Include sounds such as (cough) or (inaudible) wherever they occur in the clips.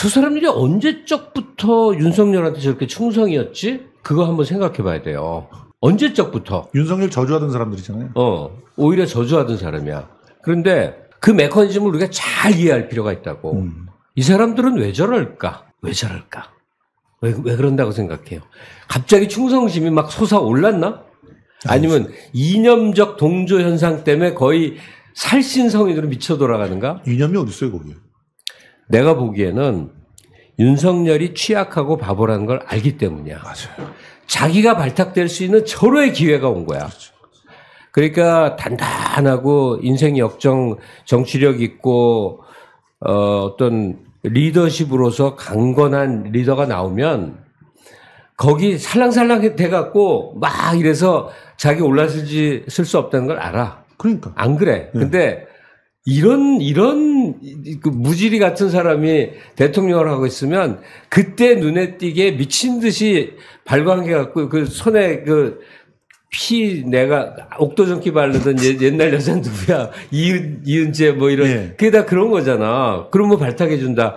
저 사람들이 언제적부터 윤석열한테 저렇게 충성이었지? 그거 한번 생각해 봐야 돼요. 언제적부터? 윤석열 저주하던 사람들이잖아요. 어. 오히려 저주하던 사람이야. 그런데 그 메커니즘을 우리가 잘 이해할 필요가 있다고. 음. 이 사람들은 왜 저럴까? 왜 저럴까? 왜, 왜 그런다고 생각해요? 갑자기 충성심이 막 솟아올랐나? 아니면 이념적 동조 현상 때문에 거의 살신성인으로 미쳐 돌아가는가? 이념이 어딨어요, 거기? 에 내가 보기에는 윤석열이 취약하고 바보라는 걸 알기 때문이야. 맞아요. 자기가 발탁될 수 있는 절호의 기회가 온 거야. 그렇죠. 그러니까 단단하고 인생 역정 정치력 있고 어, 어떤 리더십으로서 강건한 리더가 나오면 거기 살랑살랑 돼갖고 막 이래서 자기 올라서지 쓸 수 없다는 걸 알아. 그러니까. 안 그래. 네. 근데 이런 이런 그 무지리 같은 사람이 대통령을 하고 있으면 그때 눈에 띄게 미친 듯이 발광해 갖고 그 손에 그 피 내가 옥도전기 바르던 옛날 여자 누구야 이은 이은재 뭐 이런 네. 그게 다 그런 거잖아. 그런거 뭐 발탁해 준다.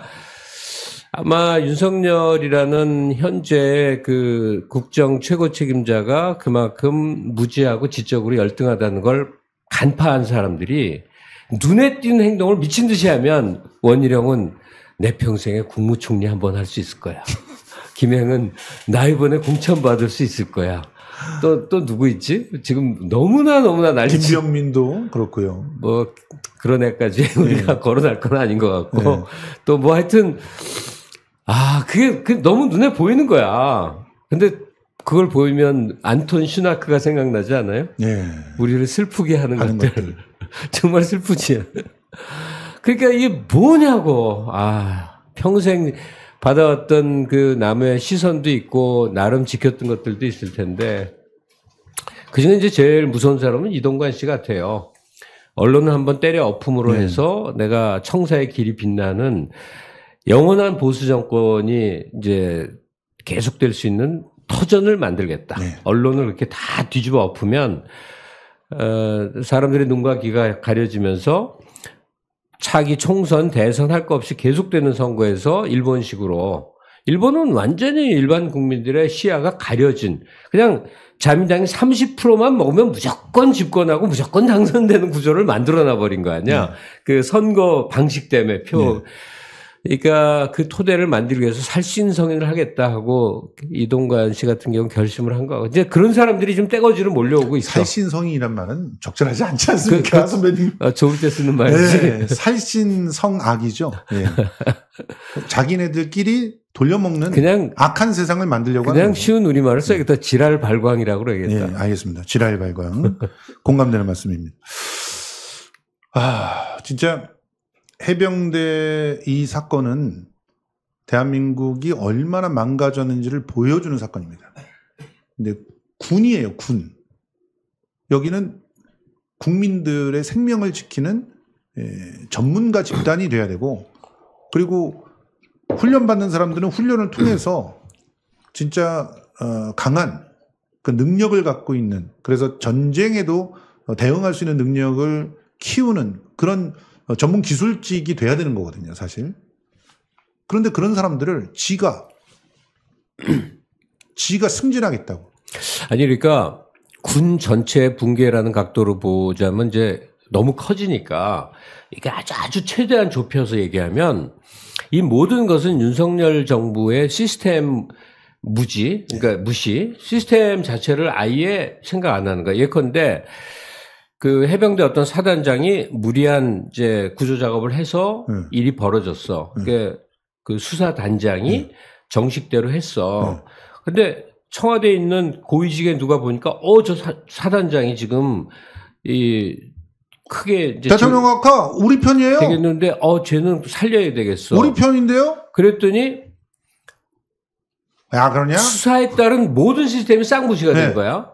아마 윤석열이라는 현재 그 국정 최고 책임자가 그만큼 무지하고 지적으로 열등하다는 걸 간파한 사람들이 눈에 띄는 행동을 미친 듯이 하면 원희룡은 내 평생에 국무총리 한번 할 수 있을 거야. (laughs) 김행은 나 이번에 공천 받을 수 있을 거야. 또, 또 누구 있지? 지금 너무나 너무나 난리 김병민도 그렇고요. 뭐, 그런 애까지 (laughs) 우리가 네. 거론할 건 아닌 것 같고. 네. 또뭐 하여튼, 아, 그게, 그 너무 눈에 보이는 거야. 근데 그걸 보이면 안톤 슈나크가 생각나지 않아요? 네. 우리를 슬프게 하는, 하는 것들. 것들. (laughs) 정말 슬프지. 그러니까 이게 뭐냐고. 아, 평생 받아왔던 그 남의 시선도 있고, 나름 지켰던 것들도 있을 텐데, 그 중에 이제 제일 무서운 사람은 이동관 씨 같아요. 언론을 한번 때려 엎음으로 네. 해서 내가 청사의 길이 빛나는 영원한 보수 정권이 이제 계속될 수 있는 터전을 만들겠다. 네. 언론을 그렇게 다 뒤집어 엎으면 어, 사람들의 눈과 귀가 가려지면서 차기 총선, 대선 할 것 없이 계속되는 선거에서 일본식으로 일본은 완전히 일반 국민들의 시야가 가려진 그냥 자민당이 30%만 먹으면 무조건 집권하고 무조건 당선되는 구조를 만들어 놔버린 거 아니야. 네. 그 선거 방식 때문에 표. 네. 그러니까 그 토대를 만들기 위해서 살신성인을 하겠다 하고 이동관 씨 같은 경우 결심을 한 거고 이제 그런 사람들이 좀 떼거지로 몰려오고 있어. 살신성인이란 말은 적절하지 않지 그, 않습니까, 그, 그, 선배님? 어, 좋을 때 쓰는 말이지. 네, 살신성악이죠. 네. (laughs) 자기네들끼리 돌려먹는 그냥 악한 세상을 만들려고 그냥 하는 쉬운 우리말을 써야겠다. 네. 예. 지랄 발광이라고 그러겠다. 네, 알겠습니다. 지랄 발광 공감되는 말씀입니다. 아 진짜 해병대 이 사건은 대한민국이 얼마나 망가졌는지를 보여주는 사건입니다. 근데 군이에요, 군. 여기는 국민들의 생명을 지키는 예, 전문가 집단이 돼야 되고, 그리고 훈련받는 사람들은 훈련을 통해서 진짜 어, 강한 그 능력을 갖고 있는, 그래서 전쟁에도 어, 대응할 수 있는 능력을 키우는 그런 어, 전문 기술직이 돼야 되는 거거든요, 사실. 그런데 그런 사람들을 지가 (clears throat) 지가 승진하겠다고. 아니 그러니까 군 전체 붕괴라는 각도로 보자면 이제 너무 커지니까 이게 아주 아주 최대한 좁혀서 얘기하면 이 모든 것은 윤석열 정부의 시스템 무지, 그러니까 무시, 시스템 자체를 아예 생각 안 하는 거예요 예컨대 그 해병대 어떤 사단장이 무리한 이제 구조 작업을 해서 네. 일이 벌어졌어. 네. 그게 그 수사 단장이 네. 정식대로 했어. 네. 근데 청와대에 있는 고위직에 누가 보니까 어 저 사단장이 지금 이 크게 대통령 아까 우리 편이에요. 되겠는데 어 쟤는 살려야 되겠어. 우리 편인데요. 그랬더니 야 아, 그러냐? 수사에 따른 모든 시스템이 쌍무시가 네. 된 거야.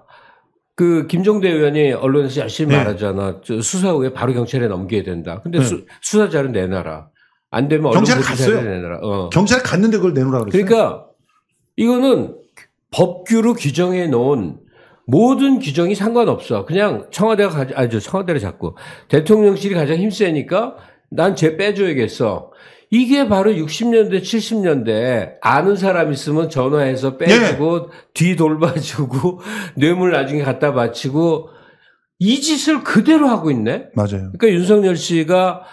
그 김종대 의원이 언론에서 열심히 네. 말하잖아. 수사 후에 바로 경찰에 넘겨야 된다. 근데 네. 수, 사 자료 내놔라. 안 되면 경찰 갔어요. 내놔라. 어. 경찰 갔는데 그걸 내놓으라 그랬어요. 그러니까 이거는 법규로 규정해 놓은 모든 규정이 상관없어. 그냥 청와대가 가져, 아니, 청와대를 잡고 대통령실이 가장 힘세니까 난 쟤 빼줘야겠어. 이게 바로 60년대, 70년대 아는 사람 있으면 전화해서 빼주고 네. 뒤 돌봐주고 (laughs) 뇌물 나중에 갖다 바치고 이 짓을 그대로 하고 있네. 맞아요. 그러니까 윤석열 씨가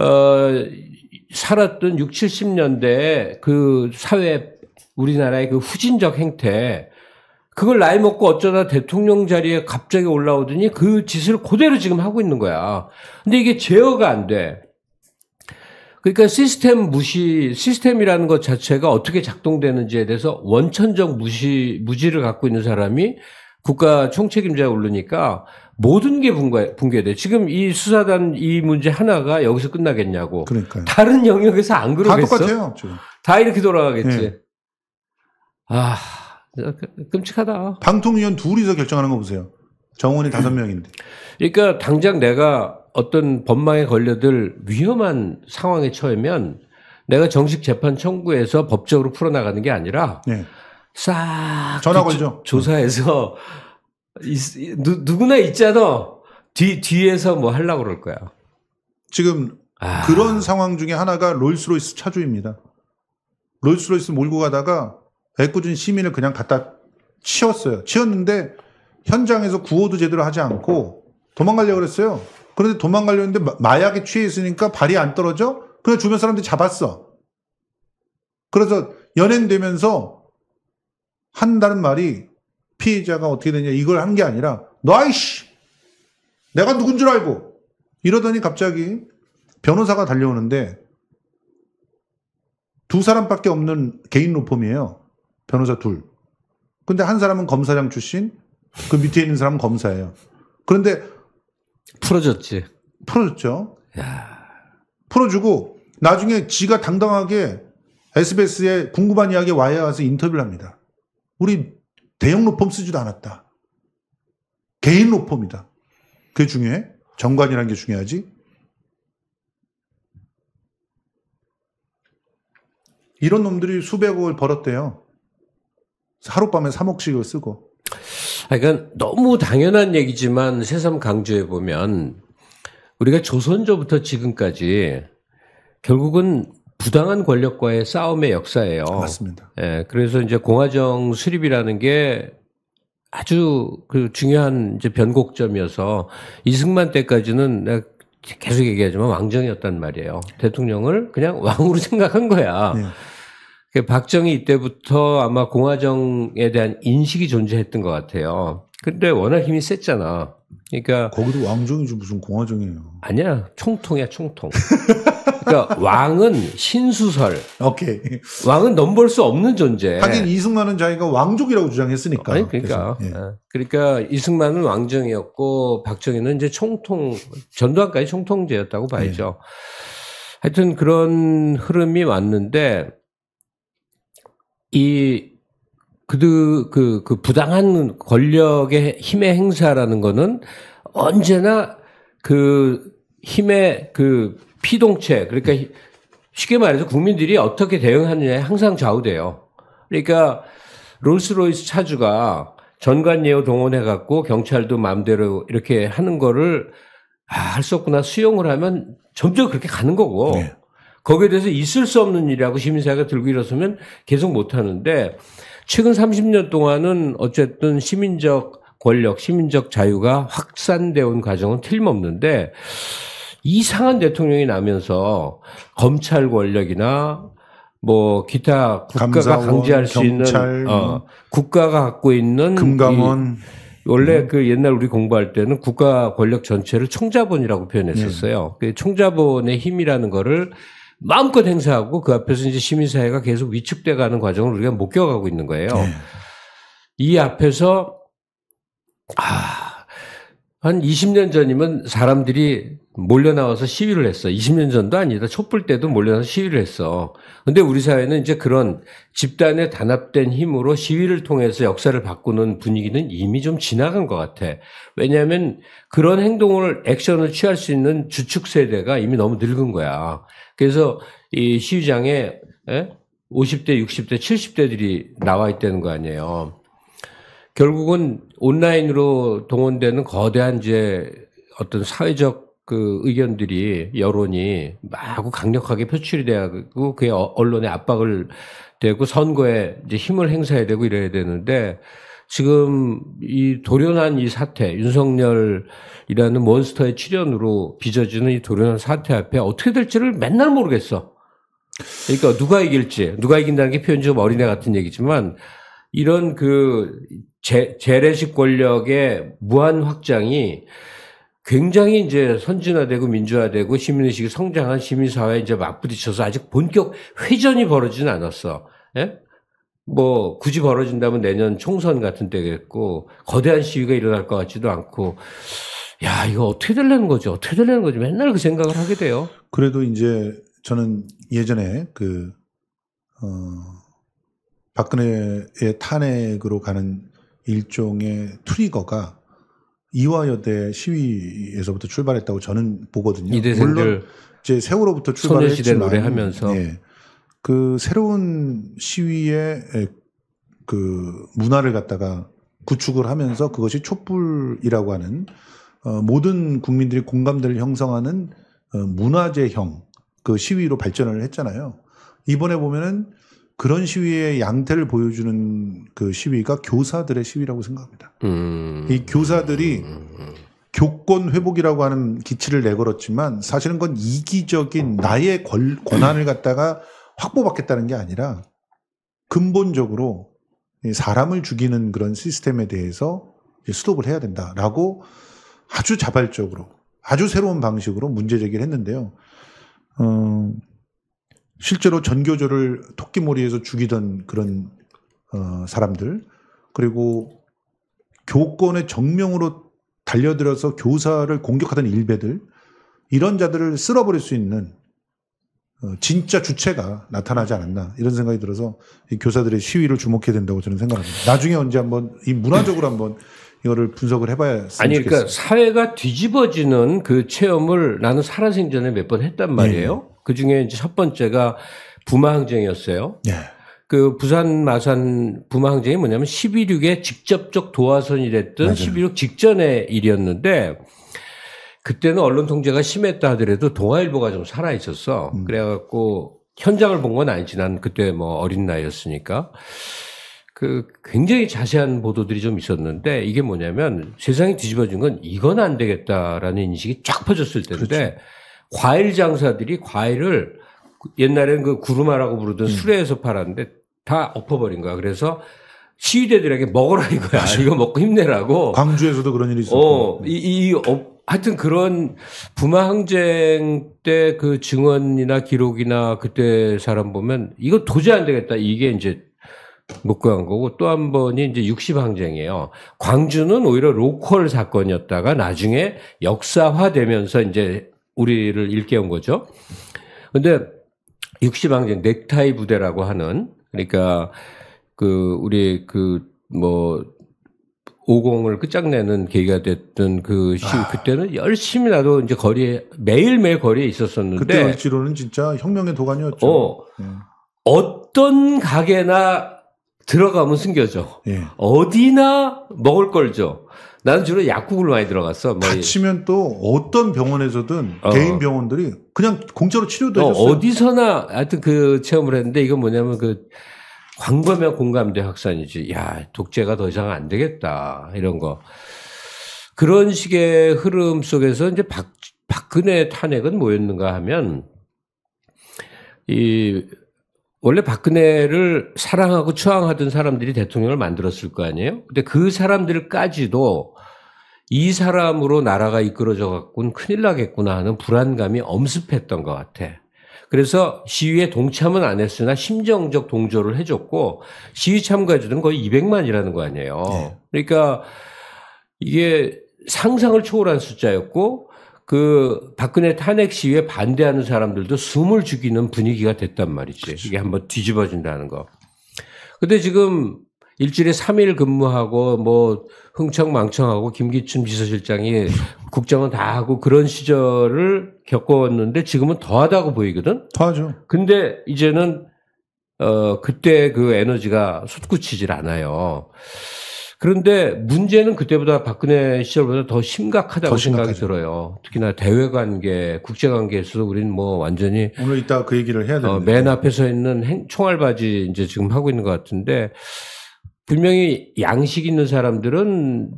어 살았던 6, 70년대 그 사회 우리나라의 그 후진적 행태 그걸 나이 먹고 어쩌다 대통령 자리에 갑자기 올라오더니 그 짓을 그대로 지금 하고 있는 거야. 근데 이게 제어가 안 돼. 그러니까 시스템 무시, 시스템이라는 것 자체가 어떻게 작동되는지에 대해서 원천적 무시, 무지를 갖고 있는 사람이 국가 총책임자에 오르니까 모든 게 붕괴, 붕괴돼. 지금 이 수사단 이 문제 하나가 여기서 끝나겠냐고. 그러니까 다른 영역에서 안 그러겠어. 다 똑같아요. 지금. 다 이렇게 돌아가겠지. 네. 아, 끔찍하다. 방통위원 둘이서 결정하는 거 보세요. 정원이 다섯 명인데. 그러니까 당장 내가 어떤 법망에 걸려들 위험한 상황에 처하면 내가 정식 재판 청구해서 법적으로 풀어나가는 게 아니라 네. 싹 전화 걸죠. 조, 사해서 네. 누, 구나 있잖아. 뒤 뒤에서 뭐 하려고 그럴 거야. 지금 아. 그런 상황 중에 하나가 롤스로이스 차주입니다. 롤스로이스 몰고 가다가 애꿎은 시민을 그냥 갖다 치웠어요. 치웠는데 현장에서 구호도 제대로 하지 않고 도망가려고 그랬어요. 그런데 도망가려 는데 마약에 취해 있으니까 발이 안 떨어져? 그래서 주변 사람들이 잡았어. 그래서 연행 되면서 한다는 말이 피해자가 어떻게 되냐 이걸 한 게 아니라 너이씨 아 내가 누군 줄 알고 이러더니 갑자기 변호사가 달려오는데 두 사람밖에 없는 개인 로펌이에요. 변호사 둘. 근데 한 사람은 검사장 출신, 그 밑에 있는 사람은 검사예요. 그런데 풀어줬지. 풀어줬죠. 야. 풀어주고 나중에 지가 당당하게 SBS에 궁금한 이야기 와야 와서 인터뷰를 합니다. 우리 대형 로펌 쓰지도 않았다. 개인 로펌이다. 그게 중요해. 정관이라는 게 중요하지. 이런 놈들이 수백억을 벌었대요. 하룻밤에 3억씩을 쓰고. 그러니까 너무 당연한 얘기지만 새삼 강조해 보면 우리가 조선조부터 지금까지 결국은 부당한 권력과의 싸움의 역사예요. 맞습니다. 예, 그래서 이제 공화정 수립이라는 게 아주 그 중요한 이제 변곡점이어서 이승만 때까지는 내가 계속 얘기하지만 왕정이었단 말이에요. 대통령을 그냥 왕으로 (laughs) 생각한 거야. 네. 그 박정희 이때부터 아마 공화정에 대한 인식이 존재했던 것 같아요. 근데 워낙 힘이 셌잖아. 그러니까 거기도 왕정이지 무슨 공화정이에요. 아니야 총통이야 총통. 그러니까 왕은 신수설. 오케이. 왕은 넘볼 수 없는 존재. 하긴 이승만은 자기가 왕족이라고 주장했으니까. 아니 그러니까. 예. 아, 그러니까 이승만은 왕정이었고 박정희는 이제 총통 전두환까지 총통제였다고 봐야죠. 예. 하여튼 그런 흐름이 왔는데 이 그그 그, 그 부당한 권력의 힘의 행사라는 거는 언제나 그 힘의 그 피동체 그러니까 쉽게 말해서 국민들이 어떻게 대응하느냐에 항상 좌우돼요. 그러니까 롤스로이스 차주가 전관예우 동원해 갖고 경찰도 마음대로 이렇게 하는 거를 아, 할 수 없구나 수용을 하면 점점 그렇게 가는 거고 네. 거기에 대해서 있을 수 없는 일이라고 시민사회가 들고 일어서면 계속 못 하는데 최근 30년 동안은 어쨌든 시민적 권력, 시민적 자유가 확산되어 온 과정은 틀림없는데 이상한 대통령이 나면서 검찰 권력이나 뭐 기타 국가가 강제할 수 경찰, 있는 어, 뭐 국가가 갖고 있는 금감원 원래 음. 그 옛날 우리 공부할 때는 국가 권력 전체를 총자본이라고 표현했었어요. 네. 그 총자본의 힘이라는 거를 마음껏 행사하고 그 앞에서 이제 시민사회가 계속 위축돼 가는 과정을 우리가 목격하고 있는 거예요. 네. 이 앞에서 아, 한 20년 전이면 사람들이 몰려나와서 시위를 했어. 20년 전도 아니다. 촛불 때도 몰려나서 시위를 했어. 근데 우리 사회는 이제 그런 집단의 단합된 힘으로 시위를 통해서 역사를 바꾸는 분위기는 이미 좀 지나간 것 같아. 왜냐하면 그런 행동을, 액션을 취할 수 있는 주축 세대가 이미 너무 늙은 거야. 그래서 이시위장 에? 50대, 60대, 70대들이 나와 있다는 거 아니에요. 결국은 온라인으로 동원되는 거대한 이제 어떤 사회적 그 의견들이 여론이 막 강력하게 표출이 돼야고 그게 어, 언론의 압박을 되고 선거에 이제 힘을 행사해야 되고 이래야 되는데 지금 이도련한이 사태 윤석열이라는 몬스터의 출연으로 빚어지는 이도련한 사태 앞에 어떻게 될지를 맨날 모르겠어. 그러니까 누가 이길지 누가 이긴다는 게 표현 좀 어린애 같은 얘기지만 이런 그 재, 재래식 권력의 무한 확장이 굉장히 이제 선진화되고 민주화되고 시민의식이 성장한 시민사회에 이제 맞부딪혀서 아직 본격 회전이 벌어지진 않았어. 예? 뭐, 굳이 벌어진다면 내년 총선 같은 때겠고, 거대한 시위가 일어날 것 같지도 않고, 야, 이거 어떻게 되려는 거지? 어떻게 되려는 거지? 맨날 그 생각을 하게 돼요. 그래도 이제 저는 예전에 그, 어, 박근혜의 탄핵으로 가는 일종의 트리거가 이화여대 시위에서부터 출발했다고 저는 보거든요. 물론 이제 세월호부터 출발했지만 노래하면서 예, 그 새로운 시위의 그 문화를 갖다가 구축을 하면서 그것이 촛불이라고 하는 어, 모든 국민들이 공감대를 형성하는 어, 문화재형 그 시위로 발전을 했잖아요. 이번에 보면은 그런 시위의 양태를 보여주는 그 시위가 교사들의 시위라고 생각합니다. 음. 이 교사들이 교권 회복이라고 하는 기치를 내걸었지만 사실은 건 이기적인 나의 권, 한을 갖다가 확보받겠다는 게 아니라 근본적으로 사람을 죽이는 그런 시스템에 대해서 수독을 해야 된다라고 아주 자발적으로 아주 새로운 방식으로 문제 제기를 했는데요. 음, 실제로 전교조를 토끼몰이에서 죽이던 그런 어, 사람들 그리고 교권의 정명으로 달려들어서 교사를 공격하던 일베들 이런 자들을 쓸어버릴 수 있는 어, 진짜 주체가 나타나지 않았나 이런 생각이 들어서 이 교사들의 시위를 주목해야 된다고 저는 생각합니다. 나중에 언제 한번 이 문화적으로 한번 이거를 분석을 해봐야 아니 그러니까 좋겠어요. 사회가 뒤집어지는 그 체험을 나는 살아생전에 몇 번 했단 말이에요. 네. 그 중에 이제 첫 번째가 부마항쟁이었어요. 네. 그 부산 마산 부마항쟁이 뭐냐면 11.6의 직접적 도화선이 됐던 맞아요. 11.6 직전의 일이었는데 그때는 언론 통제가 심했다 하더라도 동아일보가 좀 살아 있었어. 음. 그래갖고 현장을 본 건 아니지. 난 그때 뭐 어린 나이였으니까. 그 굉장히 자세한 보도들이 좀 있었는데 이게 뭐냐면 세상이 뒤집어진 건 이건 안 되겠다라는 인식이 쫙 퍼졌을 때인데 그렇죠. 과일 장사들이 과일을 옛날에는 그 구루마라고 부르던 음. 수레에서 팔았는데 다 엎어버린 거야. 그래서 시위대들에게 먹어라 이거야. 맞아. 이거 먹고 힘내라고. 광주에서도 그런 일이 있었고. 어, 이, 이 어, 하여튼 그런 부마 항쟁 때 그 증언이나 기록이나 그때 사람 보면 이거 도저히 안 되겠다. 이게 이제 목구한 거고 또 한 번이 이제 60 항쟁이에요. 광주는 오히려 로컬 사건이었다가 나중에 역사화되면서 이제 우리를 일깨운 거죠. 근데 육시방쟁 넥타이 부대라고 하는 그러니까 그 우리 그 뭐 오공을 끝장내는 계기가 됐던 그시 아. 그때는 열심히 나도 이제 거리에 매일매일 거리에 있었었는데 그때 을지로는 진짜 혁명의 도가니였죠. 어, 음. 어떤 가게나 들어가면 숨겨져. 예. 어디나 먹을 걸죠. 나는 주로 약국을 많이 들어갔어. 뭐 다치면 또 어떤 병원에서든 어. 개인 병원들이 그냥 공짜로 치료도 어, 해줬어요. 어디서나 하여튼 그 체험을 했는데 이건 뭐냐면 그 광범위한 공감대 확산이지. 야 독재가 더 이상 안 되겠다 이런 거. 그런 식의 흐름 속에서 이제 박 박근혜 탄핵은 뭐였는가 하면 이 원래 박근혜를 사랑하고 추앙하던 사람들이 대통령을 만들었을 거 아니에요? 근데 그 사람들까지도 이 사람으로 나라가 이끌어져 갖고는 큰일 나겠구나 하는 불안감이 엄습했던 것 같아. 그래서 시위에 동참은 안 했으나 심정적 동조를 해줬고 시위 참가자들은 거의 200만이라는 거 아니에요. 네. 그러니까 이게 상상을 초월한 숫자였고 그 박근혜 탄핵 시위에 반대하는 사람들도 숨을 죽이는 분위기가 됐단 말이지. 그렇 이게 한번 뒤집어진다는 거. 근데 지금 일주일에 3일 근무하고 뭐 흥청망청하고 김기춘 비서실장이 국정은 다 하고 그런 시절을 겪었는데 지금은 더하다고 보이거든. 더하죠. 근데 이제는 어 그때 그 에너지가 솟구치질 않아요. 그런데 문제는 그때보다 박근혜 시절보다 더 심각하다고 더 생각이 들어요. 특히나 대외 관계, 국제 관계에서도 우리는 뭐 완전히 오늘 이따 그 얘기를 해야 되는데 어, 맨 앞에 서 있는 행, 총알바지 이제 지금 하고 있는 것 같은데 분명히 양식 있는 사람들은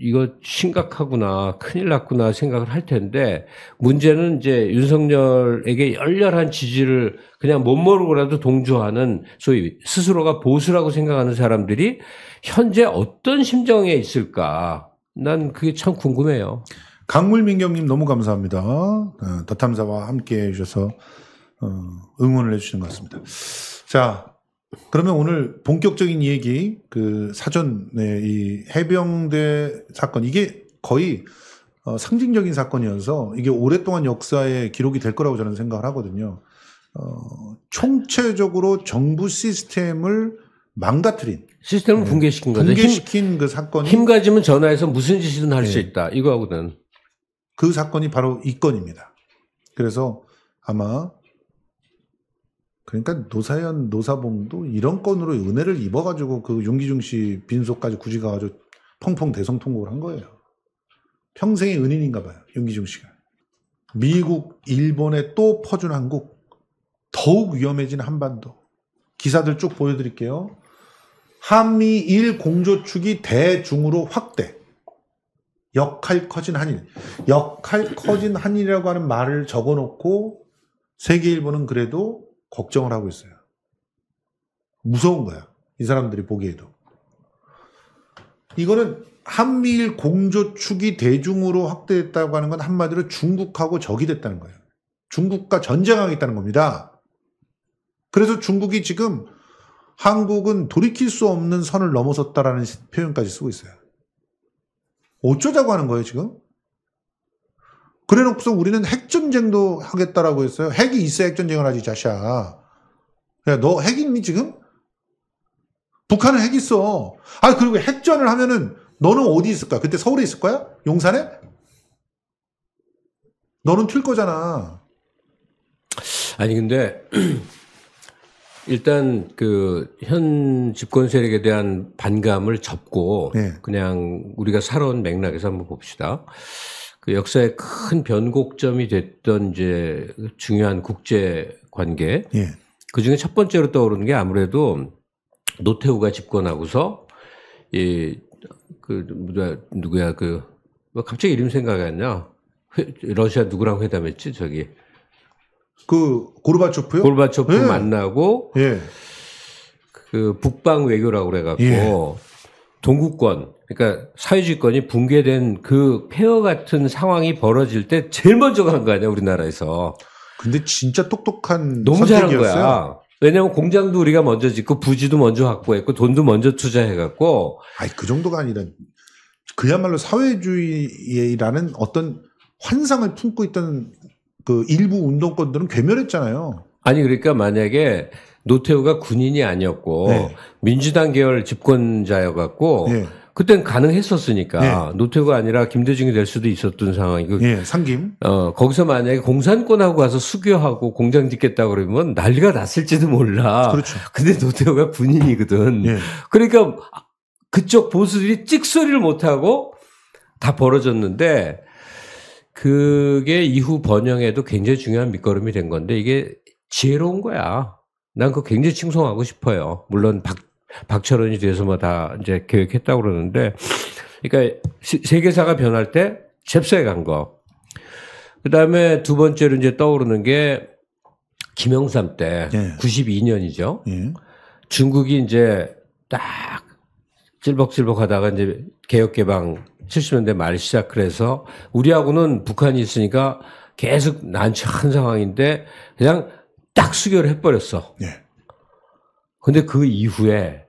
이거 심각하구나, 큰일 났구나 생각을 할 텐데 문제는 이제 윤석열에게 열렬한 지지를 그냥 못 모르고라도 동조하는 소위 스스로가 보수라고 생각하는 사람들이 현재 어떤 심정에 있을까? 난 그게 참 궁금해요. 강물민경님 너무 감사합니다. 더탐사와 어, 함께 해주셔서 어, 응원을 해주시는 것 같습니다. 자, 그러면 오늘 본격적인 얘기, 그 사전에 네, 이 해병대 사건, 이게 거의 어, 상징적인 사건이어서 이게 오랫동안 역사에 기록이 될 거라고 저는 생각을 하거든요. 어, 총체적으로 정부 시스템을 망가뜨린 시스템을 네. 붕괴시킨 거죠. 붕괴시킨 힘, 그 사건이 힘 가지면 전화해서 무슨 짓이든 할수 네. 있다. 이거하고는 그 사건이 바로 이 건입니다. 그래서 아마 그러니까 노사연 노사봉도 이런 건으로 은혜를 입어가지고 그 윤기중 씨 빈소까지 굳이 가가지고 펑펑 대성통곡을 한 거예요. 평생의 은인인가 봐요. 윤기중 씨가 미국 일본에 또 퍼준 한국 더욱 위험해진 한반도 기사들 쭉 보여드릴게요. 한미일 공조축이 대중으로 확대. 역할 커진 한일. 역할 커진 한일이라고 하는 말을 적어놓고 세계일보는 그래도 걱정을 하고 있어요. 무서운 거야. 이 사람들이 보기에도. 이거는 한미일 공조축이 대중으로 확대됐다고 하는 건 한마디로 중국하고 적이 됐다는 거예요. 중국과 전쟁하겠다는 겁니다. 그래서 중국이 지금 한국은 돌이킬 수 없는 선을 넘어섰다라는 표현까지 쓰고 있어요. 어쩌자고 하는 거예요, 지금? 그래 놓고서 우리는 핵전쟁도 하겠다라고 했어요. 핵이 있어야 핵전쟁을 하지, 자샤. 야, 너핵 있니, 지금? 북한은 핵 있어. 아, 그리고 핵전을 하면은 너는 어디 있을까? 그때 서울에 있을 거야? 용산에? 너는 튈 거잖아. 아니, 근데 일단 그 현 집권 세력에 대한 반감을 접고 네. 그냥 우리가 살아온 맥락에서 한번 봅시다. 그 역사의 큰 변곡점이 됐던 이제 중요한 국제 관계. 네. 그 중에 첫 번째로 떠오르는 게 아무래도 노태우가 집권하고서 이그 누구야 누구야 그 뭐 갑자기 이름 생각이 안 나. 러시아 누구랑 회담했지 저기 그 고르바초프요? 고르바초프 예. 만나고 예. 그 북방 외교라고 그래갖고 예. 동구권 그러니까 사회주의권이 붕괴된 그 폐허 같은 상황이 벌어질 때 제일 먼저 간 거 아니야 우리나라에서. 근데 진짜 똑똑한 너무 선택이었어요. 잘한 거야. 왜냐면 공장도 우리가 먼저 짓고 부지도 먼저 확보했고 돈도 먼저 투자해갖고. 아니 그 정도가 아니라 그야말로 사회주의라는 어떤 환상을 품고 있던 그 일부 운동권들은 괴멸했잖아요. 아니 그러니까 만약에 노태우가 군인이 아니었고 네. 민주당 계열 집권자여갖고 네. 그땐 가능했었으니까 네. 노태우가 아니라 김대중이 될 수도 있었던 상황이고 예, 그 네, 상김 어 거기서 만약에 공산권하고 가서 수교하고 공장 짓겠다 그러면 난리가 났을지도 몰라. 그렇죠. 근데 노태우가 군인이거든. 예. 그러니까 그쪽 보수들이 찍소리를 못 하고 다 벌어졌는데 그게 이후 번영에도 굉장히 중요한 밑거름이 된 건데 이게 지혜로운 거야. 난 그거 굉장히 칭송하고 싶어요. 물론 박, 박철원이 돼서뭐 다 이제 계획했다고 그러는데, 그러니까 시, 세계사가 변할 때 잽싸에 간 거. 그 다음에 두 번째로 이제 떠오르는 게 김영삼 때 예. 92년이죠. 예. 중국이 이제 딱 찔벅찔벅 하다가 이제 개혁개방 70년대 말 시작을 해서 우리하고는 북한이 있으니까 계속 난처한 상황인데 그냥 딱 수교를 해버렸어. 예. 근데 그 이후에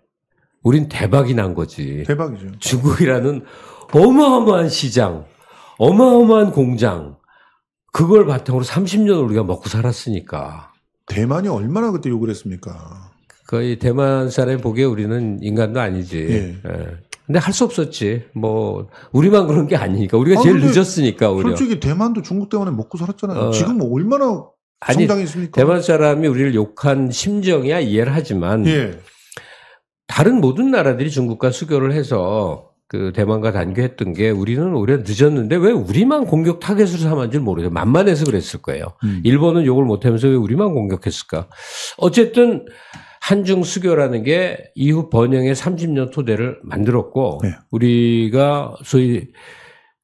우린 대박이 난 거지. 대박이죠. 중국이라는 어마어마한 시장, 어마어마한 공장, 그걸 바탕으로 30년 우리가 먹고 살았으니까. 대만이 얼마나 그때 욕을 했습니까? 거의 대만 사람이 보기에 우리는 인간도 아니지. 예. 예. 근데 할 수 없었지. 뭐 우리만 그런 게 아니니까 우리가 아, 제일 늦었으니까 오히려. 솔직히 대만도 중국 때문에 먹고 살았잖아요. 어. 지금 뭐 얼마나 아니, 성장했습니까? 대만 사람이 우리를 욕한 심정이야 이해를 하지만 예. 다른 모든 나라들이 중국과 수교를 해서 그 대만과 단교했던 게 우리는 오히려 늦었는데 왜 우리만 공격 타겟으로 삼은 줄 모르죠. 만만해서 그랬을 거예요. 음. 일본은 욕을 못하면서 왜 우리만 공격했을까? 어쨌든 한중 수교라는 게 이후 번영의 30년 토대를 만들었고 네. 우리가 소위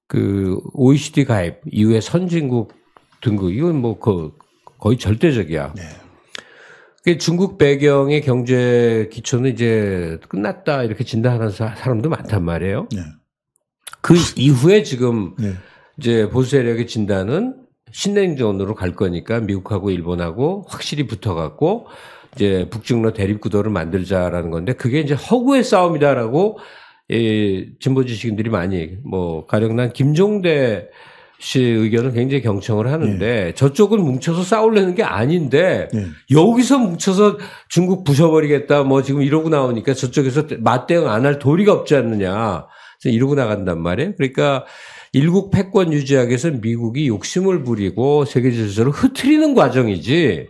그 OECD 가입 이후에 선진국 등급 이건 뭐그 거의 절대적이야. 네. 그 중국 배경의 경제 기초는 이제 끝났다 이렇게 진단하는 사람도 많단 말이에요. 네. 그 이후에 지금 네. 이제 보수 세력의 진단은 신냉전으로 갈 거니까 미국하고 일본하고 확실히 붙어갖고 이제 북중로 대립 구도를 만들자라는 건데 그게 이제 허구의 싸움이다라고 이 진보 지식인들이 많이 뭐 가령 난 김종대 씨 의견을 굉장히 경청을 하는데 예. 저쪽은 뭉쳐서 싸우려는 게 아닌데 예. 여기서 뭉쳐서 중국 부셔버리겠다 뭐 지금 이러고 나오니까 저쪽에서 맞대응 안 할 도리가 없지 않느냐 이러고 나간단 말이에요. 그러니까 일국 패권 유지하기위해서 미국이 욕심을 부리고 세계 질서를 흐트리는 과정이지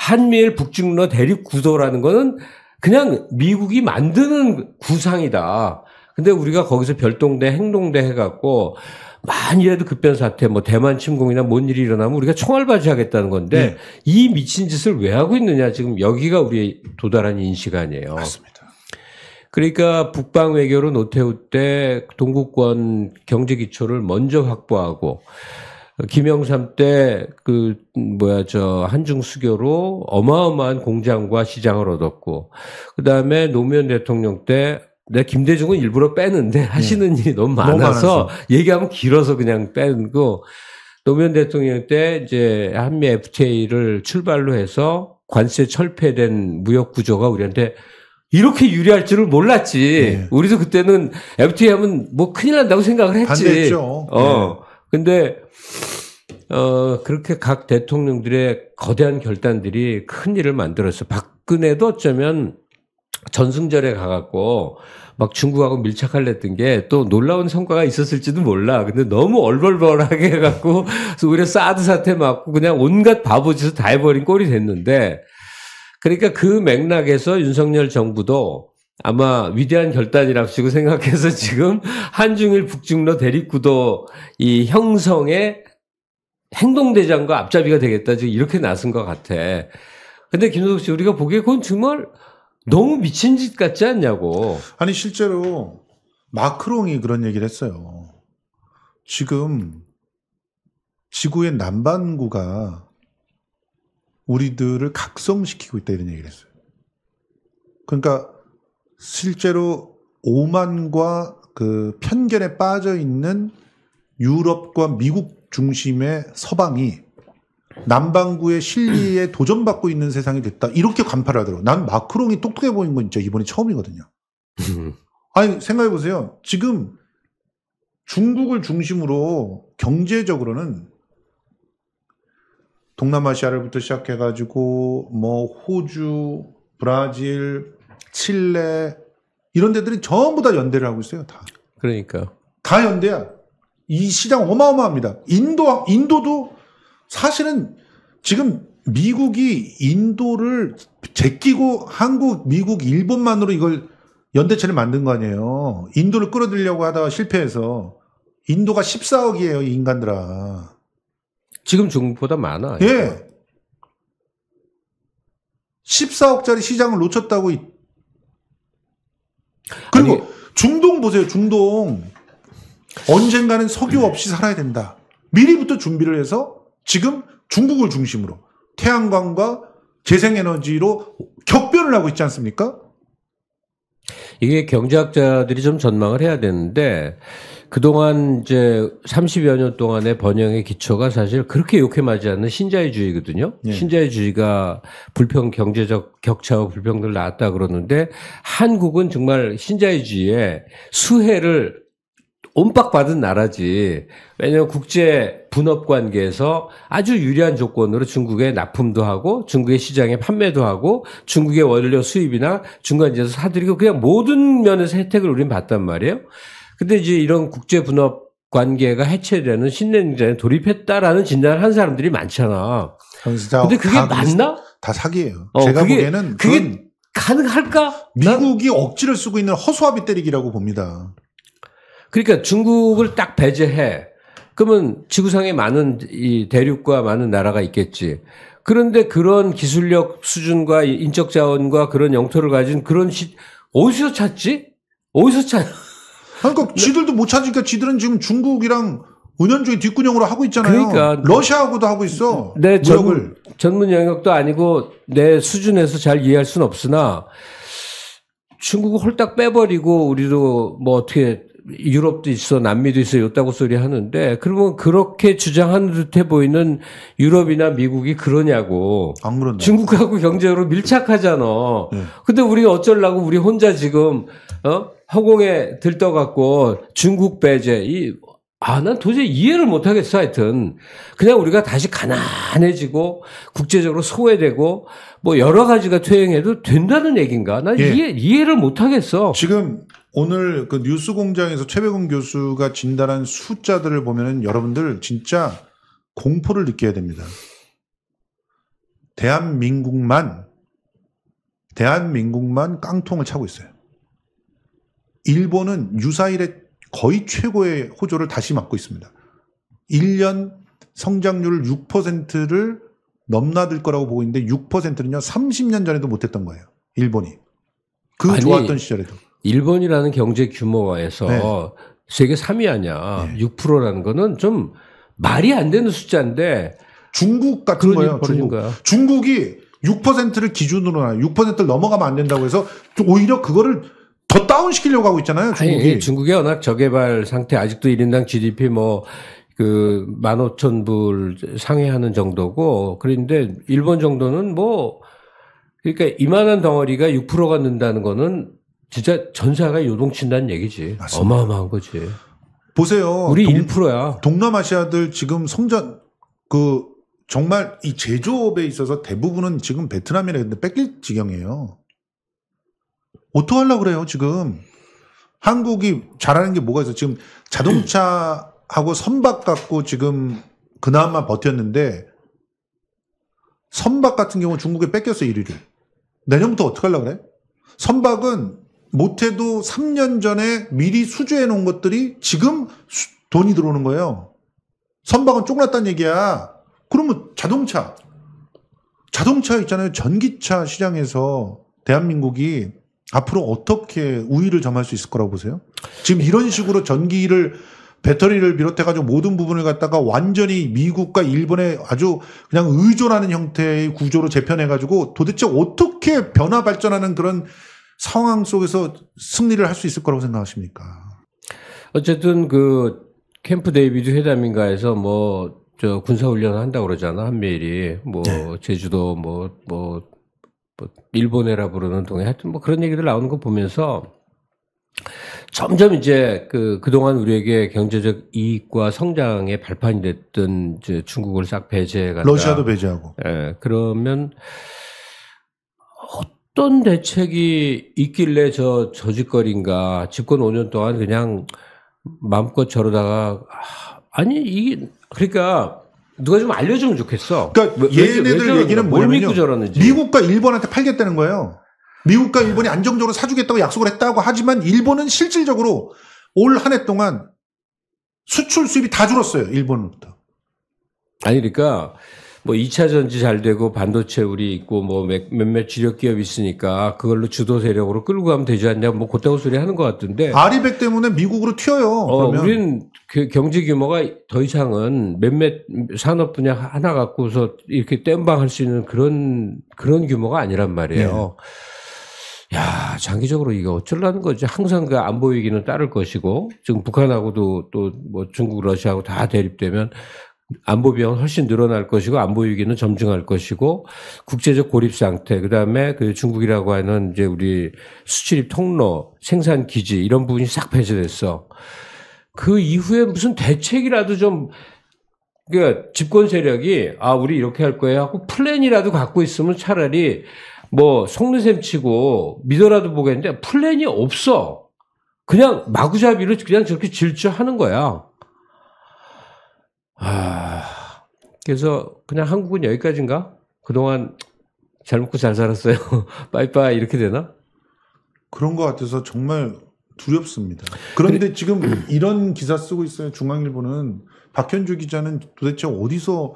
한미일 북중러 대립 구도라는 거는 그냥 미국이 만드는 구상이다. 근데 우리가 거기서 별동대 행동대 해갖고 만이라도 급변 사태, 뭐 대만 침공이나 뭔 일이 일어나면 우리가 총알바지 하겠다는 건데 네. 이 미친 짓을 왜 하고 있느냐 지금 여기가 우리 도달한 인식 아니에요. 맞습니다. 그러니까 북방 외교로 노태우 때 동구권 경제 기초를 먼저 확보하고 김영삼 때 그 뭐야 저 한중 수교로 어마어마한 공장과 시장을 얻었고 그다음에 노무현 대통령 때 내 김대중은 일부러 빼는데 네. 하시는 네. 일이 너무 많아서 너무 얘기하면 길어서 그냥 빼고 는 노무현 대통령 때 이제 한미 FTA를 출발로 해서 관세 철폐된 무역 구조가 우리한테 이렇게 유리할 줄을 몰랐지. 네. 우리도 그때는 FTA 하면 뭐 큰일 난다고 생각을 했지. 반대죠 어. 네. 근데 어, 그렇게 각 대통령들의 거대한 결단들이 큰 일을 만들어서 박근혜도 어쩌면 전승절에 가갖고 막 중국하고 밀착할랬던 게 또 놀라운 성과가 있었을지도 몰라. 근데 너무 얼벌벌하게 해갖고 오히려 사드 사태 맞고 그냥 온갖 바보짓을 다 해버린 꼴이 됐는데 그러니까 그 맥락에서 윤석열 정부도 아마 위대한 결단이랍시고 생각해서 지금 한중일 북중로 대립구도 이 형성에 행동대장과 앞잡이가 되겠다. 지금 이렇게 나선 것 같아. 근데 김소석 씨, 우리가 보기에 그건 정말 너무 미친 짓 같지 않냐고. 아니, 실제로 마크롱이 그런 얘기를 했어요. 지금 지구의 남반구가 우리들을 각성시키고 있다 이런 얘기를 했어요. 그러니까 실제로 오만과 그 편견에 빠져 있는 유럽과 미국 중심의 서방이 남반구의 실리에 (clears throat) 도전받고 있는 세상이 됐다. 이렇게 간파를 하더라고. 난 마크롱이 똑똑해 보인 건 진짜 이번이 처음이거든요. (laughs) 아니, 생각해보세요. 지금 중국을 중심으로 경제적으로는 동남아시아를부터 시작해가지고 뭐 호주, 브라질, 칠레 이런 데들이 전부 다 연대를 하고 있어요. 다. 그러니까. 다 연대야. 이 시장 어마어마합니다. 인도 인도도 사실은 지금 미국이 인도를 제끼고 한국, 미국, 일본만으로 이걸 연대체를 만든 거 아니에요. 인도를 끌어들려고 하다가 실패해서 인도가 14억이에요, 이 인간들아. 지금 중국보다 많아. 예. 이거. 14억짜리 시장을 놓쳤다고. 그리고 아니... 중동 보세요, 중동. 언젠가는 석유 없이 살아야 된다. 미리부터 준비를 해서 지금 중국을 중심으로 태양광과 재생에너지로 격변을 하고 있지 않습니까? 이게 경제학자들이 좀 전망을 해야 되는데 그동안 이제 30여 년 동안의 번영의 기초가 사실 그렇게 욕해맞지 않는 신자유주의거든요. 예. 신자유주의가 불평 경제적 격차와 불평등을 낳았다 그러는데 한국은 정말 신자유주의의 수혜를 온박받은 나라지. 왜냐하면 국제 분업 관계에서 아주 유리한 조건으로 중국에 납품도 하고 중국의 시장에 판매도 하고 중국의 원료 수입이나 중간지에서 사들이고 그냥 모든 면에서 혜택을 우리는 봤단 말이에요. 근데 이제 이런 국제 분업 관계가 해체되는 신냉전에 돌입했다라는 진단을 한 사람들이 많잖아. 근데 그게 다, 맞나? 다 사기예요. 어, 제가 그게, 보기에는 그게 가능할까? 미국이 억지를 쓰고 있는 허수아비 때리기라고 봅니다. 그러니까 중국을 딱 배제해. 그러면 지구상에 많은 이 대륙과 많은 나라가 있겠지. 그런데 그런 기술력 수준과 인적 자원과 그런 영토를 가진 그런 시, 어디서 찾지? 어디서 찾? 그러니까 지들도 못 찾으니까 지들은 지금 중국이랑 은연중에 뒷구녕으로 하고 있잖아요. 그러니까 러시아하고도 하고 있어. 내 네, 전문, 전문 영역도 아니고 내 수준에서 잘 이해할 수는 없으나 중국을 홀딱 빼버리고 우리도 뭐 어떻게 유럽도 있어, 남미도 있어, 요따고 소리 하는데, 그러면 그렇게 주장하는 듯해 보이는 유럽이나 미국이 그러냐고. 안 그런다. 중국하고 경제로 밀착하잖아. 네. 근데 우리 어쩔라고 우리 혼자 지금, 어? 허공에 들떠갖고 중국 배제, 이, 아, 난 도저히 이해를 못하겠어, 하여튼. 그냥 우리가 다시 가난해지고, 국제적으로 소외되고, 뭐 여러 가지가 퇴행해도 된다는 얘기인가? 난 예. 이해, 이해를 못하겠어. 지금 오늘 그 뉴스 공장에서 최백운 교수가 진단한 숫자들을 보면은 여러분들 진짜 공포를 느껴야 됩니다. 대한민국만 대한민국만 깡통을 차고 있어요. 일본은 유사일에 거의 최고의 호조를 다시 맡고 있습니다. 1년 성장률 6%를 넘나들 거라고 보고 있는데 6%는요 30년 전에도 못했던 거예요. 일본이 그 아니, 좋았던 시절에도 일본이라는 경제 규모에서 네. 세계 3위 아니야. 네. 6%라는 거는 좀 말이 안 되는 숫자인데 중국 같은 거예요. 중국. 거야. 중국이 6%를 기준으로 나 6%를 넘어가면 안 된다고 해서 오히려 그거를 더 다운 시키려고 하고 있잖아요. 중국이. 아니, 중국이 워낙 저개발 상태 아직도 1인당 GDP 뭐 그, 15,000불 상회하는 정도고, 그런데 일본 정도는 뭐, 그러니까 이만한 덩어리가 6%가 는다는 거는 진짜 전사가 요동친다는 얘기지. 맞습니다. 어마어마한 거지. 보세요. 우리 동, 1%야. 동남아시아들 지금 성전그 정말 이 제조업에 있어서 대부분은 지금 베트남이라 는데 뺏길 지경이에요. 어떡하려고 그래요, 지금. 한국이 잘하는 게 뭐가 있어? 지금 자동차하고 선박 갖고 지금 그나마 버텼는데 선박 같은 경우 중국에 뺏겼어 1위를. 내년부터 어떻게 하려고 그래? 선박은 못해도 3년 전에 미리 수주해 놓은 것들이 지금 수, 돈이 들어오는 거예요. 선박은 쪼그났다는 얘기야. 그러면 자동차. 자동차 있잖아요. 전기차 시장에서 대한민국이 앞으로 어떻게 우위를 점할 수 있을 거라고 보세요? 지금 이런 식으로 전기를 배터리를 비롯해가지고 모든 부분을 갖다가 완전히 미국과 일본에 아주 그냥 의존하는 형태의 구조로 재편해가지고 도대체 어떻게 변화 발전하는 그런 상황 속에서 승리를 할 수 있을 거라고 생각하십니까? 어쨌든 그 캠프 데이비드 회담인가에서 뭐 저 군사 훈련 을 한다 고 그러잖아 한미일이 뭐 네. 제주도 뭐뭐 뭐, 뭐, 뭐 일본해라 부르는 동해 하여튼 뭐 그런 얘기들 나오는 거 보면서 점점 이제 그 그동안 우리에게 경제적 이익과 성장의 발판이 됐던 이제 중국을 싹 배제해 간 러시아도 배제하고. 예. 그러면 어떤 대책이 있길래 저 저짓거리인가 집권 5년 동안 그냥 마음껏 저러다가 아니 이게 그러니까 누가 좀 알려주면 좋겠어. 그러니까 왜, 얘네들 왜, 얘기는 뭘 믿고 저러는지 미국과 일본한테 팔겠다는 거예요. 미국과 일본이 안정적으로 사주겠다고 약속을 했다고 하지만 일본은 실질적으로 올 한 해 동안 수출 수입이 다 줄었어요. 일본부터. 아니 그러니까 뭐 2차 전지 잘 되고 반도체 우리 있고 뭐 몇몇 주력 기업 있으니까 그걸로 주도 세력으로 끌고 가면 되지 않냐 뭐고따구 소리 하는 것 같은데 아리백 때문에 미국으로 튀어요. 어, 우리는 그 경제 규모가 더 이상은 몇몇 산업 분야 하나 갖고서 이렇게 땜방할 수 있는 그런 그런 규모가 아니란 말이에요. 네. 야, 장기적으로 이거 어쩌라는 거지? 항상 그 안보 이기는 따를 것이고, 지금 북한하고도 또 뭐 중국, 러시아하고 다 대립되면 안보 비용 훨씬 늘어날 것이고 안보 위기는 점증할 것이고 국제적 고립 상태 그다음에 그 중국이라고 하는 이제 우리 수출입 통로 생산 기지 이런 부분이 싹 폐쇄됐어. 그 이후에 무슨 대책이라도 좀 그러니까 집권 세력이 아 우리 이렇게 할 거예요 하고 플랜이라도 갖고 있으면 차라리 뭐 속는 셈 치고 믿어라도 보겠는데 플랜이 없어. 그냥 마구잡이로 그냥 저렇게 질주하는 거야. 아 그래서 그냥 한국은 여기까지인가? 그동안 잘 먹고 잘 살았어요. (laughs) 빠이빠이 이렇게 되나? 그런 것 같아서 정말 두렵습니다. 그런데 근데, 지금 음. 이런 기사 쓰고 있어요. 중앙일보는 박현주 기자는 도대체 어디서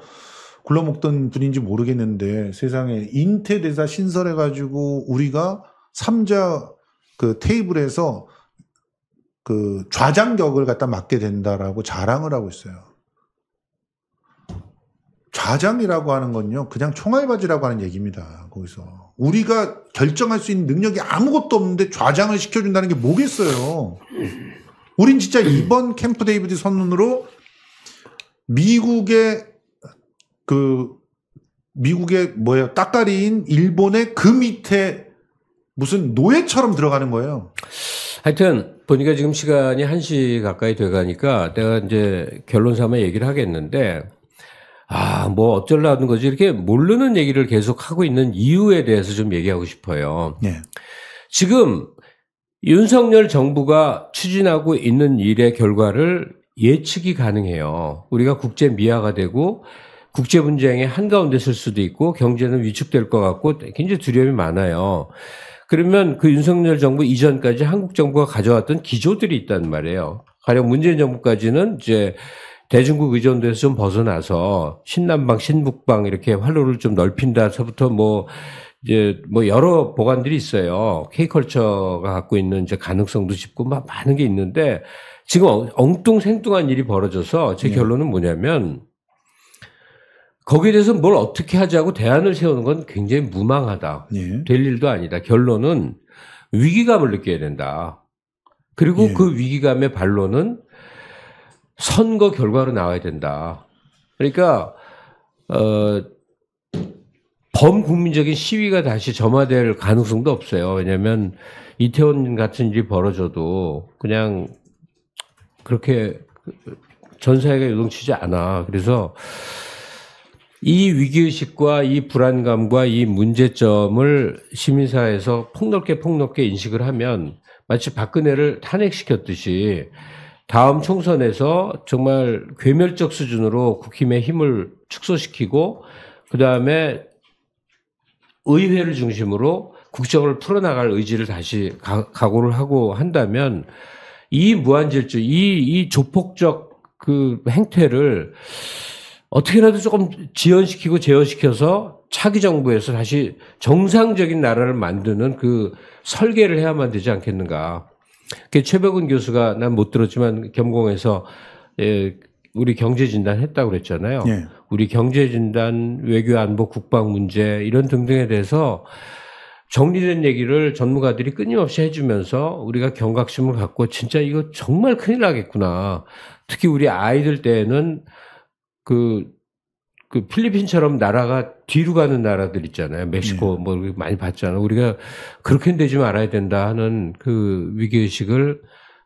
굴러먹던 분인지 모르겠는데 세상에 인태대사 신설해가지고 우리가 삼자그 테이블에서 그 좌장격을 갖다 맡게 된다라고 자랑을 하고 있어요. 좌장이라고 하는 건요, 그냥 총알바지라고 하는 얘기입니다. 거기서. 우리가 결정할 수 있는 능력이 아무것도 없는데 좌장을 시켜준다는 게 뭐겠어요. 우린 진짜 이번 캠프 데이비드 선언으로 미국의 그, 미국의 뭐예요, 딱다리인 일본의 그 밑에 무슨 노예처럼 들어가는 거예요. 하여튼, 보니까 지금 시간이 1시 가까이 돼가니까 내가 이제 결론 삼아 얘기를 하겠는데, 아, 뭐 어쩔라는 거지. 이렇게 모르는 얘기를 계속 하고 있는 이유에 대해서 좀 얘기하고 싶어요. 네. 지금 윤석열 정부가 추진하고 있는 일의 결과를 예측이 가능해요. 우리가 국제 미화가 되고 국제 분쟁의 한가운데 설 수도 있고 경제는 위축될 것 같고 굉장히 두려움이 많아요. 그러면 그 윤석열 정부 이전까지 한국 정부가 가져왔던 기조들이 있단 말이에요. 가령 문재인 정부까지는 이제 대중국 의존도에서 좀 벗어나서 신남방, 신북방 이렇게 활로를 좀 넓힌다서부터 뭐 이제 뭐 여러 보관들이 있어요. 케이컬처가 갖고 있는 이제 가능성도 짚고 막 많은 게 있는데 지금 엉뚱생뚱한 일이 벌어져서 제 네. 결론은 뭐냐면 거기에 대해서 뭘 어떻게 하자고 대안을 세우는 건 굉장히 무망하다. 네. 될 일도 아니다. 결론은 위기감을 느껴야 된다. 그리고 네. 그 위기감의 반론은 선거 결과로 나와야 된다. 그러니까 어, 범국민적인 시위가 다시 점화될 가능성도 없어요. 왜냐하면 이태원 같은 일이 벌어져도 그냥 그렇게 전 사회가 요동치지 않아. 그래서 이 위기의식과 이 불안감과 이 문제점을 시민사회에서 폭넓게 폭넓게 인식을 하면 마치 박근혜를 탄핵시켰듯이 다음 총선에서 정말 괴멸적 수준으로 국힘의 힘을 축소시키고 그 다음에 의회를 중심으로 국정을 풀어나갈 의지를 다시 가, 각오를 하고 한다면 이 무한질주, 이, 이 조폭적 그 행태를 어떻게라도 조금 지연시키고 제어시켜서 차기 정부에서 다시 정상적인 나라를 만드는 그 설계를 해야만 되지 않겠는가. 그 최백운 교수가 난 못 들었지만 겸공에서 예, 우리 경제진단 했다고 그랬잖아요. 예. 우리 경제진단, 외교 안보 국방 문제 이런 등등에 대해서 정리된 얘기를 전문가들이 끊임없이 해주면서 우리가 경각심을 갖고 진짜 이거 정말 큰일 나겠구나. 특히 우리 아이들 때는 그그 필리핀처럼 나라가 뒤로 가는 나라들 있잖아요. 멕시코 음. 뭐 많이 봤잖아. 요 우리가 그렇게 되지 말아야 된다 하는 그 위기의식을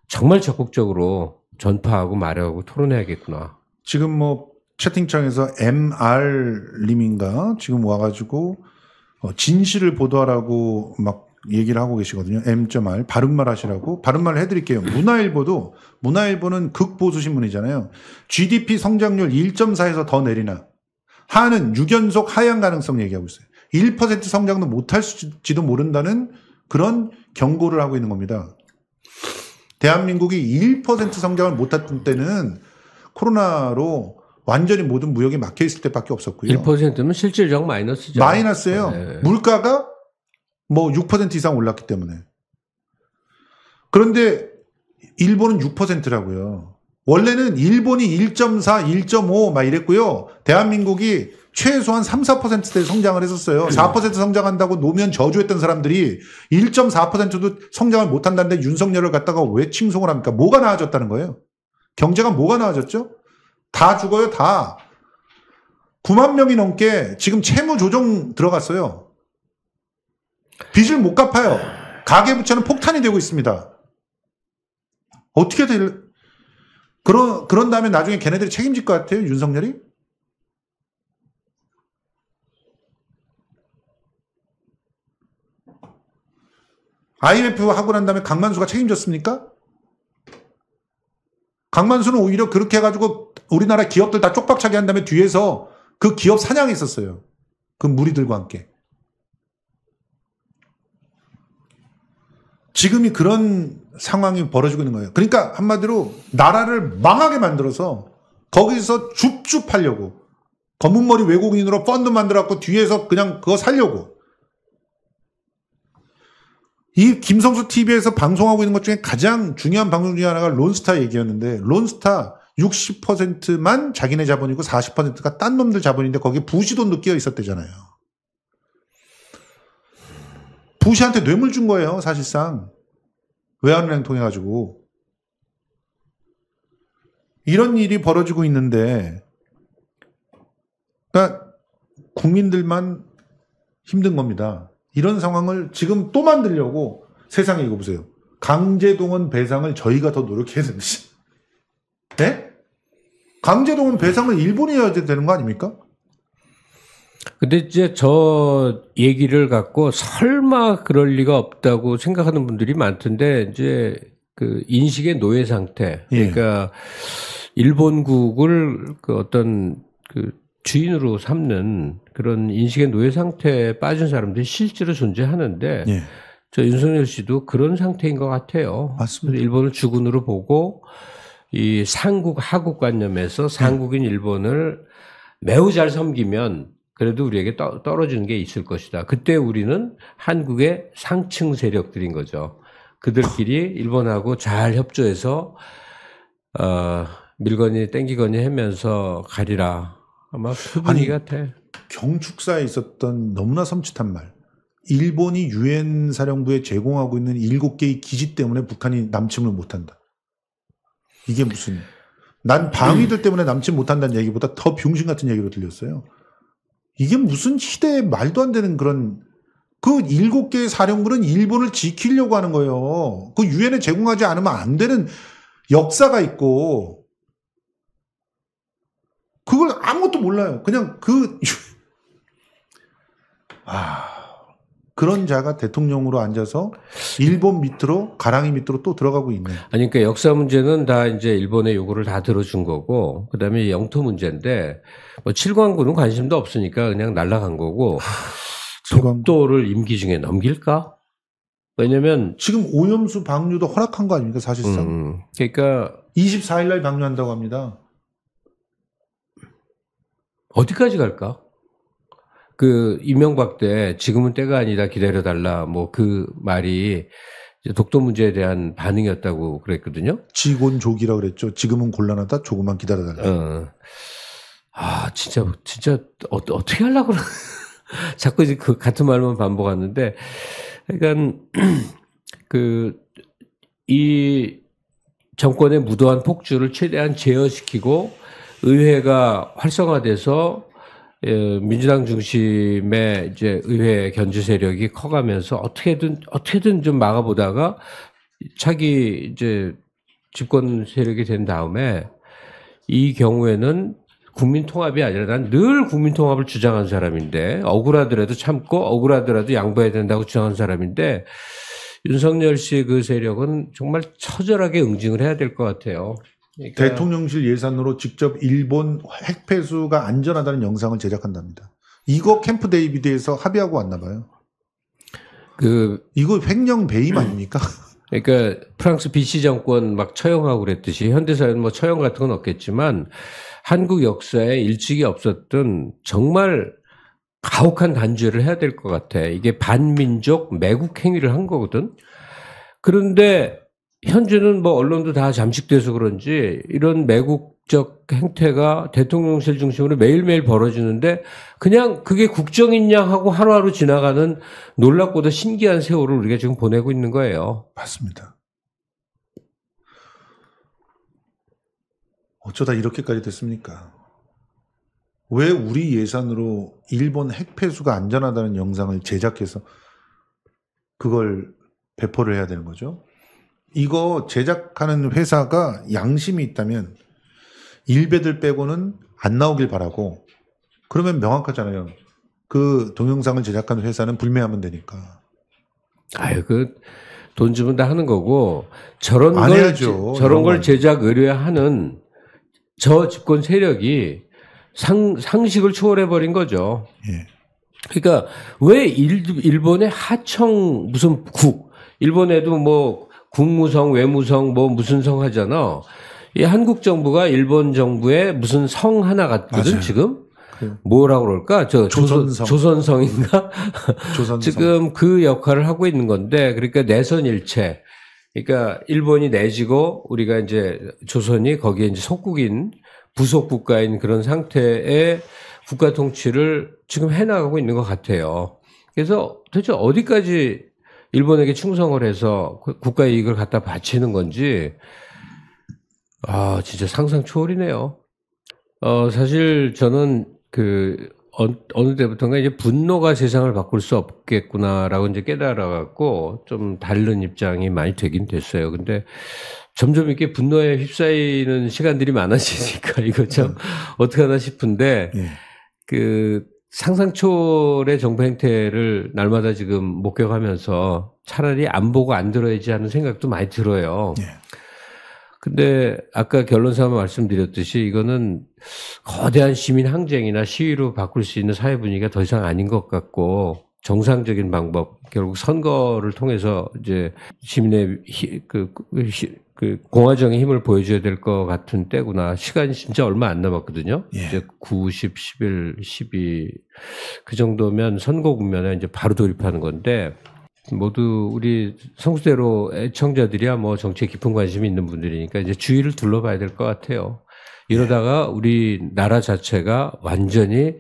정말 적극적으로 전파하고 말하고 토론해야겠구나. 지금 뭐 채팅창에서 MR님인가 지금 와가지고 어, 진실을 보도하라고 막 얘기를 하고 계시거든요. M.R 바른말 하시라고 바른말 해드릴게요. 문화일보도 문화일보는 극보수 신문이잖아요. GDP 성장률 1.4에서 더 내리나 하은 6연속 하향 가능성 얘기하고 있어요. 1% 성장도 못할지도 모른다는 그런 경고를 하고 있는 겁니다. 대한민국이 1% 성장을 못했던 때는 코로나로 완전히 모든 무역이 막혀 있을 때밖에 없었고요. 1%면 실질적 마이너스죠. 마이너스예요. 네. 물가가 뭐 6% 이상 올랐기 때문에. 그런데 일본은 6%라고요. 원래는 일본이 1.4, 1.5 막 이랬고요. 대한민국이 최소한 3, 4%대 성장을 했었어요. 4% 성장한다고 노면 저주했던 사람들이 1.4%도 성장을 못한다는데 윤석열을 갖다가 왜 칭송을 합니까? 뭐가 나아졌다는 거예요? 경제가 뭐가 나아졌죠? 다 죽어요, 다. 9만 명이 넘게 지금 채무 조정 들어갔어요. 빚을 못 갚아요. 가계부채는 폭탄이 되고 있습니다. 어떻게 될, 그런 그런 다음에 나중에 걔네들이 책임질 것 같아요 윤석열이? IMF 하고 난 다음에 강만수가 책임졌습니까? 강만수는 오히려 그렇게 해가지고 우리나라 기업들 다 쪽박차게 한 다음에 뒤에서 그 기업 사냥이있었어요그 무리들과 함께. 지금이 그런 상황이 벌어지고 있는 거예요. 그러니까 한마디로 나라를 망하게 만들어서 거기서 줍줍 팔려고 검은머리 외국인으로 펀드 만들었고 뒤에서 그냥 그거 살려고 이 김성수 TV에서 방송하고 있는 것 중에 가장 중요한 방송 중에 하나가 론스타 얘기였는데 론스타 60%만 자기네 자본이고 40%가 딴 놈들 자본인데 거기에 부시돈도 끼어 있었대잖아요. 부시한테 뇌물 준 거예요, 사실상. 외환은행 통해 가지고 이런 일이 벌어지고 있는데 그러니까 국민들만 힘든 겁니다. 이런 상황을 지금 또 만들려고 세상에 이거 보세요. 강제동원 배상을 저희가 더 노력해야 되는지. (laughs) 네? 강제동원 배상을 일본이 해야 되는 거 아닙니까? 근데 이제 저 얘기를 갖고 설마 그럴 리가 없다고 생각하는 분들이 많던데 이제 그 인식의 노예 상태. 예. 그러니까 예. 일본국을 그 어떤 그 주인으로 삼는 그런 인식의 노예 상태에 빠진 사람들이 실제로 존재하는데 예. 저 윤석열 씨도 그런 상태인 것 같아요. 맞습니다. 일본을 주군으로 보고 이 상국 하국 관념에서 예. 상국인 일본을 매우 잘 섬기면 그래도 우리에게 떠, 떨어지는 게 있을 것이다. 그때 우리는 한국의 상층 세력들인 거죠. 그들끼리 일본하고 잘 협조해서 어, 밀거니 땡기거니 하면서 가리라. 아마 아니 같아. 경축사에 있었던 너무나 섬찟한 말. 일본이 유엔 사령부에 제공하고 있는 일곱 개의 기지 때문에 북한이 남침을 못한다. 이게 무슨? 난 방위들 때문에 남침 못한다는 얘기보다 더 병신 같은 얘기로 들렸어요. 이게 무슨 시대에 말도 안 되는 그런 그 일곱 개의 사령부는 일본을 지키려고 하는 거예요. 그 유엔에 제공하지 않으면 안 되는 역사가 있고 그걸 아무것도 몰라요. 그냥 그 아. 그런 자가 대통령으로 앉아서 일본 밑으로 가랑이 밑으로 또 들어가고 있는. 아니 그러니까 역사 문제는 다 이제 일본의 요구를 다 들어준 거고 그다음에 영토 문제인데 뭐 칠광군은 관심도 없으니까 그냥 날라간 거고 아, 독도를 임기 중에 넘길까? 왜냐면 지금 오염수 방류도 허락한 거 아닙니까 사실상? 음, 음. 그러니까 24일 날 방류한다고 합니다. 어디까지 갈까? 그 이명박 때 지금은 때가 아니다 기다려 달라 뭐 그 말이 독도 문제에 대한 반응이었다고 그랬거든요. 직원족이라 그랬죠. 지금은 곤란하다. 조금만 기다려 달라. 어. 아 진짜 진짜 어, 어떻게 하려고 그러... (laughs) 자꾸 이제 그 같은 말만 반복하는데 그러니까 (clears throat) 그이 정권의 무도한 폭주를 최대한 제어시키고 의회가 활성화돼서 예, 민주당 중심의 이제 의회 견제 세력이 커가면서 어떻게든 어떻게든 좀 막아보다가 차기 이제 집권 세력이 된 다음에 이 경우에는 국민 통합이 아니라 난 늘 국민 통합을 주장한 사람인데 억울하더라도 참고 억울하더라도 양보해야 된다고 주장한 사람인데 윤석열 씨의그 세력은 정말 처절하게 응징을 해야 될 것 같아요. 그러니까... 대통령실 예산으로 직접 일본 핵폐수가 안전하다는 영상을 제작한답니다. 이거 캠프 데이비드에서 합의하고 왔나 봐요. 그 이거 횡령 배임 아닙니까? (laughs) 그러니까 프랑스 비시 정권 막 처형하고 그랬듯이 현대사회는 뭐 처형 같은 건 없겠지만 한국 역사에 일찍이 없었던 정말 가혹한 단죄를 해야 될 것 같아. 이게 반민족 매국 행위를 한 거거든. 그런데 현재는 뭐 언론도 다 잠식돼서 그런지 이런 매국적 행태가 대통령실 중심으로 매일매일 벌어지는데 그냥 그게 국정인 양 하고 하루하루 지나가는 놀랍고도 신기한 세월을 우리가 지금 보내고 있는 거예요. 맞습니다. 어쩌다 이렇게까지 됐습니까? 왜 우리 예산으로 일본 핵폐수가 안전하다는 영상을 제작해서 그걸 배포를 해야 되는 거죠? 이거 제작하는 회사가 양심이 있다면 일배들 빼고는 안 나오길 바라고 그러면 명확하잖아요. 그 동영상을 제작하는 회사는 불매하면 되니까. 아유 그돈 주면 다 하는 거고 저런 걸 해야죠, 저런 걸 제작 의뢰하는 저 집권 세력이 상 상식을 초월해 버린 거죠. 예. 그러니까 왜 일, 일본의 하청 무슨 국 일본에도 뭐 국무성, 외무성, 뭐 무슨 성 하잖아. 이 한국 정부가 일본 정부의 무슨 성 하나 같거든 맞아요. 지금. 뭐라고 그럴까? 저 조선성. 조선성인가? (laughs) 조선성. 지금 그 역할을 하고 있는 건데, 그러니까 내선일체. 그러니까 일본이 내지고 우리가 이제 조선이 거기에 이제 속국인 부속 국가인 그런 상태의 국가 통치를 지금 해나가고 있는 것 같아요. 그래서 도대체 어디까지 일본에게 충성을 해서 그 국가 의 이익을 갖다 바치는 건지 아 진짜 상상 초월이네요. 어 사실 저는 그 어, 느 때부터인가 이제 분노가 세상을 바꿀 수 없겠구나라고 이제 깨달아갖고 좀 다른 입장이 많이 되긴 됐어요. 근데 점점 이렇게 분노에 휩싸이는 시간들이 많아지니까 (laughs) 이거 참 네. 어떡하나 싶은데 예. 그 상상초월의 정부 행태를 날마다 지금 목격하면서 차라리 안 보고 안 들어야지 하는 생각도 많이 들어요. 예. 근데 아까 결론 삼아 말씀드렸듯이 이거는 거대한 시민 항쟁이나 시위로 바꿀 수 있는 사회 분위기가 더 이상 아닌 것 같고 정상적인 방법 결국 선거를 통해서 이제 시민의 그, 그그 공화정의 힘을 보여줘야 될 것 같은 때구나. 시간이 진짜 얼마 안 남았거든요. 예. 이제 90, 11, 12. 그 정도면 선거 국면에 이제 바로 돌입하는 건데, 모두 우리 성수대로 애청자들이야 뭐 정치에 깊은 관심이 있는 분들이니까 이제 주위를 둘러봐야 될 것 같아요. 이러다가 예. 우리 나라 자체가 완전히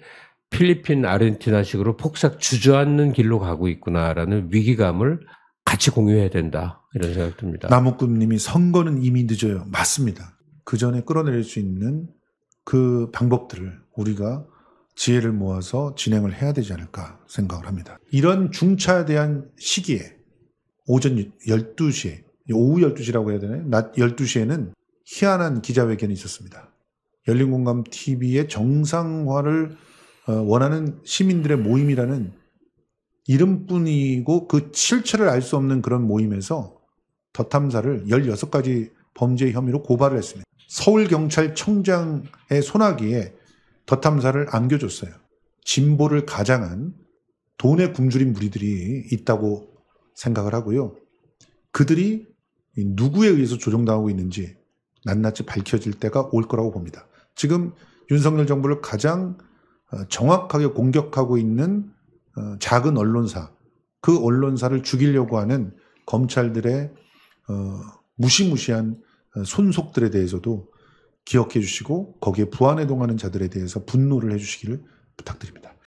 필리핀 아르헨티나식으로 폭삭 주저앉는 길로 가고 있구나라는 위기감을 같이 공유해야 된다 이런 생각 듭니다. 나무꾼님이 선거는 이미 늦어요. 맞습니다. 그 전에 끌어내릴 수 있는 그 방법들을 우리가 지혜를 모아서 진행을 해야 되지 않을까 생각을 합니다. 이런 중차에 대한 시기에 오전 12시에 오후 12시라고 해야 되나요? 낮 12시에는 희한한 기자회견이 있었습니다. 열린공감 TV의 정상화를 어, 원하는 시민들의 모임이라는 이름뿐이고 그 실체를 알 수 없는 그런 모임에서 더 탐사를 16가지 범죄 혐의로 고발을 했습니다. 서울경찰청장의 소나기에 더 탐사를 안겨줬어요. 진보를 가장한 돈의 굶주린 무리들이 있다고 생각을 하고요. 그들이 누구에 의해서 조정당하고 있는지 낱낱이 밝혀질 때가 올 거라고 봅니다. 지금 윤석열 정부를 가장 어, 정확하게 공격하고 있는 어, 작은 언론사 그 언론사를 죽이려고 하는 검찰들의 어, 무시무시한 어, 손속들에 대해서도 기억해 주시고 거기에 부안해동하는 자들에 대해서 분노를 해 주시기를 부탁드립니다.